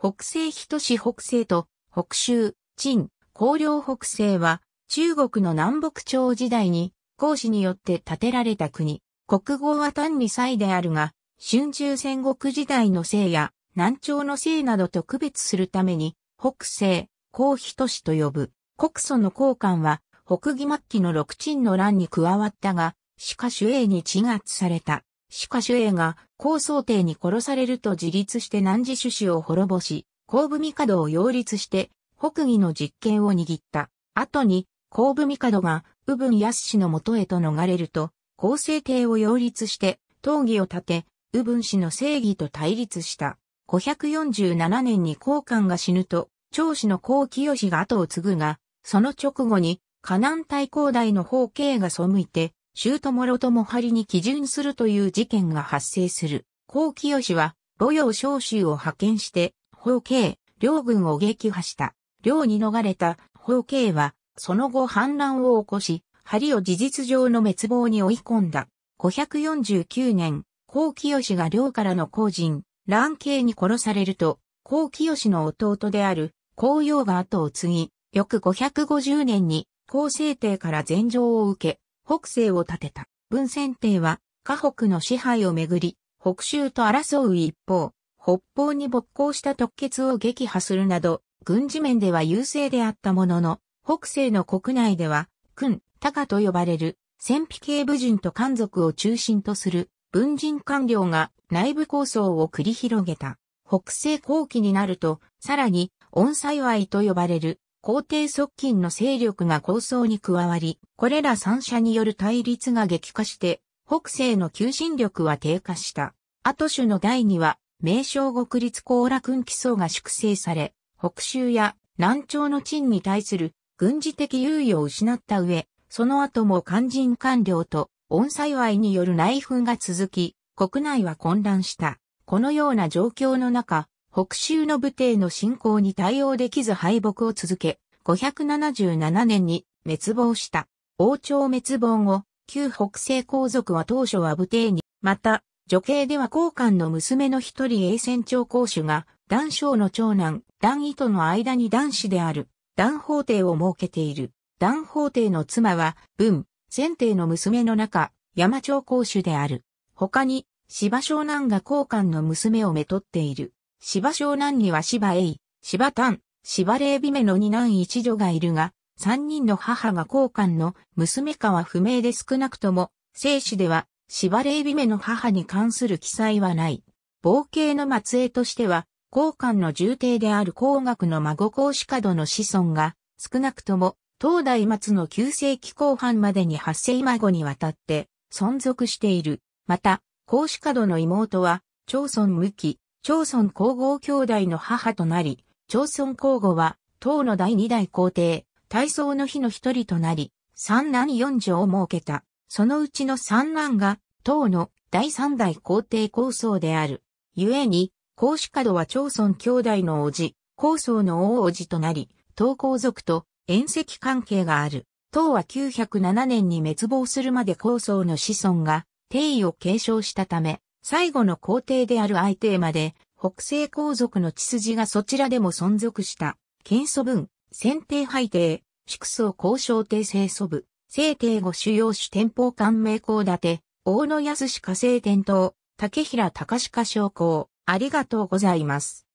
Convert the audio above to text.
北西人市北西と北州、陳、広陵北西は中国の南北朝時代に孔子によって建てられた国。国語は単に祭であるが、春秋戦国時代の姓や南朝の姓などと区別するために北西、公人と呼ぶ。国祖の交換は北魏末期の六鎮の乱に加わったが、しか衛英に鎮圧された。しか衛英が高想帝に殺されると自立して南寺種子を滅ぼし、後部帝を擁立して、北義の実権を握った。後に、後部帝が、右文康氏のもとへと逃れると、高僧帝を擁立して、討議を立て、右文氏の正義と対立した。547年に高官が死ぬと、長子の高清が後を継ぐが、その直後に、河南大高大の方慶が背いて、州ともろとも張りに基準するという事件が発生する。高清は、母洋召集を派遣して、法慶、両軍を撃破した。両に逃れた法慶は、その後反乱を起こし、針を事実上の滅亡に追い込んだ。549年、高清が両からの後人、乱慶に殺されると、高清の弟である、高陽が後を継ぎ、翌550年に、高聖帝から禅譲を受け、北西を建てた。文宣帝は、河北の支配をめぐり、北州と争う一方、北方に勃興した特決を撃破するなど、軍事面では優勢であったものの、北西の国内では、君、高と呼ばれる、戦費系武人と漢族を中心とする、文人官僚が内部構想を繰り広げた。北西後期になると、さらに、恩幸いと呼ばれる皇帝側近の勢力が構想に加わり、これら三者による対立が激化して、北西の求心力は低下した。後種の第二は、名称国立高羅君基礎が粛清され、北州や南朝の陳に対する軍事的優位を失った上、その後も肝心官僚と恩幸いによる内紛が続き、国内は混乱した。このような状況の中、北州の武帝の侵攻に対応できず敗北を続け、577年に滅亡した。王朝滅亡後、旧北西皇族は当初は武帝に、また、女系では皇冠の娘の一人永船朝公主が、男将の長男、男糸との間に男子である、男法帝を設けている。男法帝の妻は、文、前帝の娘の中、山朝皇主である。他に、芝湘男が皇冠の娘をめとっている。芝湘南には芝栄、芝丹、芝霊美目の二男一女がいるが、三人の母が交換の娘かは不明で少なくとも、生死では、芝霊美目の母に関する記載はない。冒険の末裔としては、交換の重帝である工学の孫公子角の子孫が、少なくとも、東大末の9世紀後半までに8世孫にわたって、存続している。また、公子角の妹は、長孫無期、長孫皇后兄弟の母となり、長孫皇后は、唐の第二代皇帝、大宗の日の一人となり、三男四女を設けた。そのうちの三男が、唐の第三代皇帝皇宗である。ゆえに、孔子門は長孫兄弟の叔父、皇宗の大叔父となり、唐皇族と縁石関係がある。唐は907年に滅亡するまで皇宗の子孫が、帝位を継承したため、最後の皇帝である相手まで、北西皇族の血筋がそちらでも存続した、謙祖文、選定拝帝、祝宗交渉帝聖祖部、聖帝後主要主天保官名公立て、大野安氏火星天皇、竹平隆史家将校、ありがとうございます。